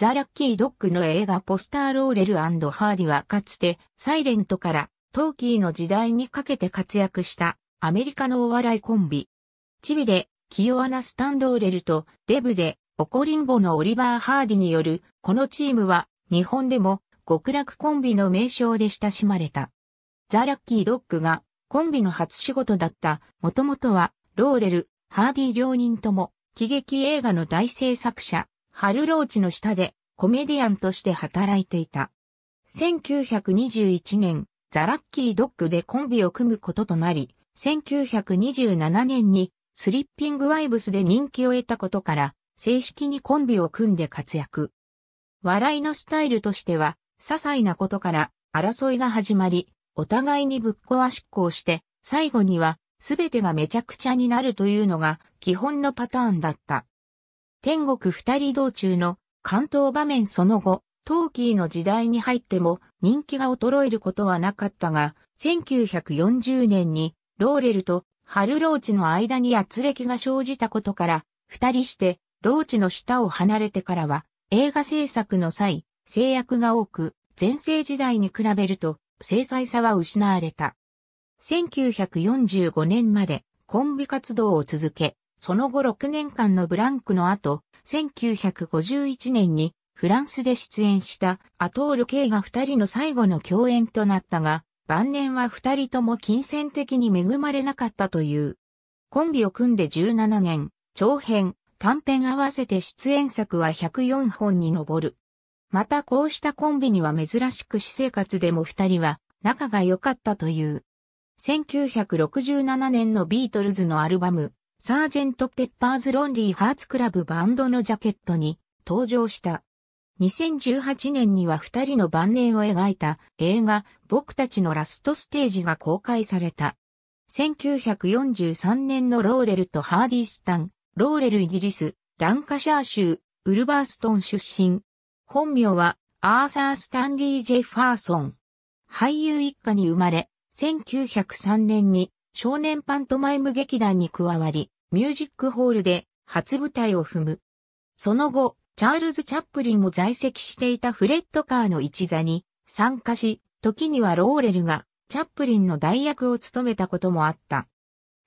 ザ・ラッキー・ドッグの映画ポスターローレルハーディはかつて、サイレントから、トーキーの時代にかけて活躍したアメリカのお笑いコンビ。チビで、キヨアナ・スタン・ローレルとデブで、オコリンボのオリバー・ハーディによる、このチームは、日本でも、極楽コンビの名称で親しまれた。ザ・ラッキー・ドッグが、コンビの初仕事だった、もともとは、ローレル、ハーディ両人とも、喜劇映画の大制作者、春ローチの下でコメディアンとして働いていた。1921年、ザ・ラッキー・ドッグでコンビを組むこととなり、1927年にスリッピング・ワイブスで人気を得たことから、正式にコンビを組んで活躍。笑いのスタイルとしては、些細なことから争いが始まり、お互いにぶっ壊しっこをして、最後には、すべてがめちゃくちゃになるというのが基本のパターンだった。天国二人道中の関東場面その後、トーキーの時代に入っても人気が衰えることはなかったが、1940年にローレルとハルローチの間に圧力が生じたことから、二人してローチの下を離れてからは映画制作の際、制約が多く、前世時代に比べると精細さは失われた。1945年までコンビ活動を続け、その後6年間のブランクの後、1951年にフランスで出演したアトール・ケイが2人の最後の共演となったが、晩年は2人とも金銭的に恵まれなかったという。コンビを組んで17年、長編、短編合わせて出演作は104本に上る。またこうしたコンビには珍しく私生活でも2人は仲が良かったという。1967年のビートルズのアルバム、サージェント・ペッパーズ・ロンリー・ハーツクラブバンドのジャケットに登場した。2018年には二人の晩年を描いた映画僕たちのラストステージが公開された。1943年のローレルとハーディスタン、ローレルイギリス、ランカシャー州、ウルバーストン出身。本名はアーサー・スタンリー・ジェファーソン。俳優一家に生まれ、1903年に少年パントマイム劇団に加わり、ミュージックホールで初舞台を踏む。その後、チャールズ・チャップリンも在籍していたフレッド・カーの一座に参加し、時にはローレルがチャップリンの代役を務めたこともあった。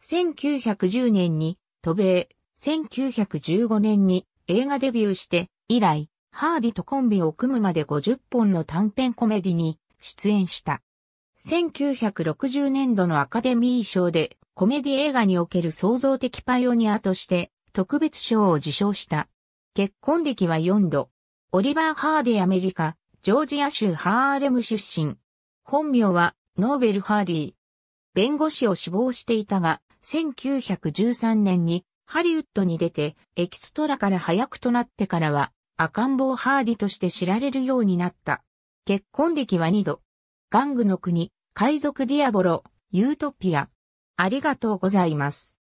1910年に渡米、1915年に映画デビューして以来、ハーディとコンビを組むまで50本の短編コメディに出演した。1960年度のアカデミー賞でコメディ映画における創造的パイオニアとして特別賞を受賞した。結婚歴は4度。オリバー・ハーディアメリカ、ジョージア州ハーレム出身。本名はノーベル・ハーディ。弁護士を志望していたが、1913年にハリウッドに出てエキストラから早くとなってからは赤ん坊ハーディとして知られるようになった。結婚歴は2度。玩具の国、海賊ディアボロ、ユートピア。ありがとうございます。